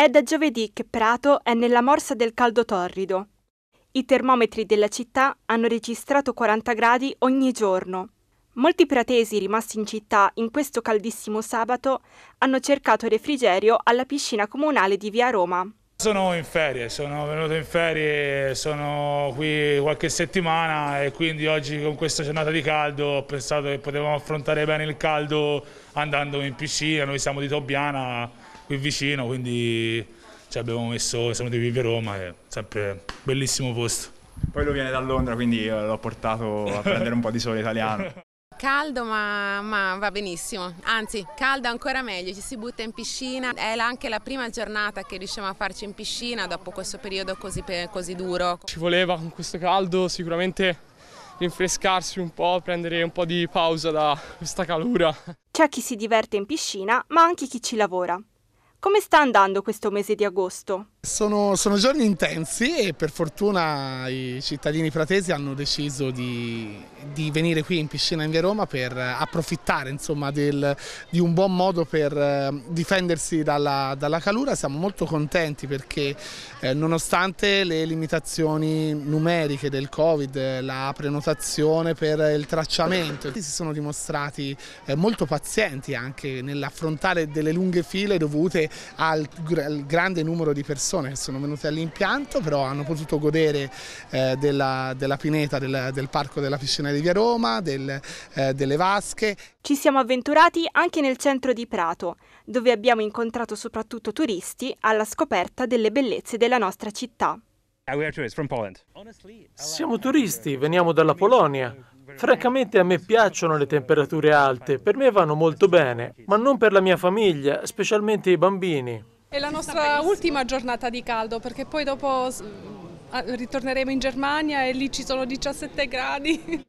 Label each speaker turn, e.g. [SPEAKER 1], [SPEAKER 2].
[SPEAKER 1] È da giovedì che Prato è nella morsa del caldo torrido. I termometri della città hanno registrato 40 gradi ogni giorno. Molti pratesi rimasti in città in questo caldissimo sabato hanno cercato refrigerio alla piscina comunale di Via Roma.
[SPEAKER 2] Sono in ferie, sono venuto in ferie, sono qui qualche settimana e quindi oggi con questa giornata di caldo ho pensato che potevamo affrontare bene il caldo andando in piscina, noi siamo di Tobbiana, qui vicino, quindi ci abbiamo messo, siamo di Vive Roma, è sempre un bellissimo posto. Poi lui viene da Londra, quindi eh, l'ho portato a prendere un po' di sole italiano.
[SPEAKER 1] Caldo ma, ma, va benissimo, anzi caldo ancora meglio, ci si butta in piscina, è anche la prima giornata che riusciamo a farci in piscina dopo questo periodo così, così duro. Ci
[SPEAKER 3] voleva con questo caldo sicuramente rinfrescarsi un po', prendere un po' di pausa da questa calura.
[SPEAKER 1] C'è chi si diverte in piscina ma anche chi ci lavora. Come sta andando questo mese di agosto?
[SPEAKER 3] Sono, sono, giorni intensi e per fortuna i cittadini pratesi hanno deciso di, di venire qui in piscina in via Roma per approfittare insomma, del, di un buon modo per eh, difendersi dalla, dalla calura. Siamo molto contenti perché eh, nonostante le limitazioni numeriche del Covid, eh, la prenotazione per il tracciamento, si sono dimostrati eh, molto pazienti anche nell'affrontare delle lunghe file dovute al, al grande numero di persone persone che sono venute all'impianto, però hanno potuto godere eh, della, della, pineta del, del, parco della piscina di Via Roma, del, eh, delle
[SPEAKER 1] vasche. Ci siamo avventurati anche nel centro di Prato, dove abbiamo incontrato soprattutto turisti alla scoperta delle bellezze della nostra città. Uh,
[SPEAKER 2] siamo turisti, veniamo dalla Polonia. Francamente a me piacciono le temperature alte, per me vanno molto bene, ma non per la mia famiglia, specialmente i bambini.
[SPEAKER 1] È la nostra ultima giornata di caldo perché poi dopo mm, ritorneremo in Germania e lì ci sono 17 gradi.